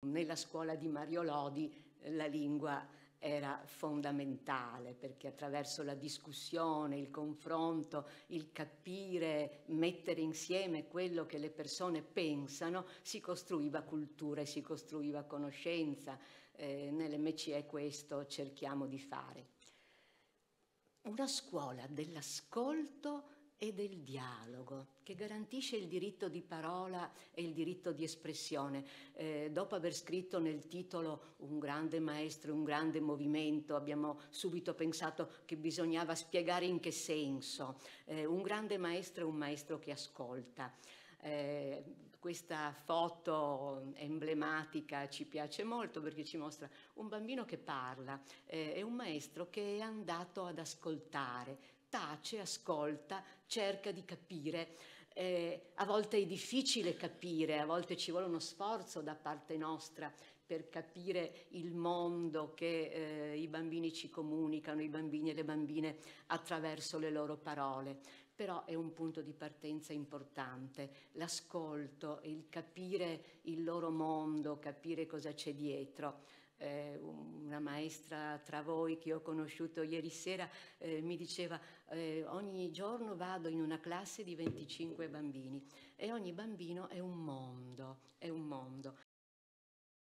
Nella scuola di Mario Lodi eh, la lingua era fondamentale perché attraverso la discussione, il confronto, il capire, mettere insieme quello che le persone pensano, si costruiva cultura e si costruiva conoscenza. Eh, Nell'MCE questo cerchiamo di fare. Una scuola dell'ascolto e del dialogo, che garantisce il diritto di parola e il diritto di espressione. Eh, dopo aver scritto nel titolo Un grande maestro, un grande movimento, abbiamo subito pensato che bisognava spiegare in che senso. Eh, un grande maestro è un maestro che ascolta. Eh, questa foto emblematica ci piace molto perché ci mostra un bambino che parla eh, e un maestro che è andato ad ascoltare, tace, ascolta, cerca di capire. Eh, a volte è difficile capire, a volte ci vuole uno sforzo da parte nostra per capire il mondo che eh, i bambini ci comunicano, i bambini e le bambine attraverso le loro parole. Però è un punto di partenza importante, l'ascolto, il capire il loro mondo, capire cosa c'è dietro eh, una maestra tra voi che ho conosciuto ieri sera eh, mi diceva eh, ogni giorno vado in una classe di 25 bambini e ogni bambino è un mondo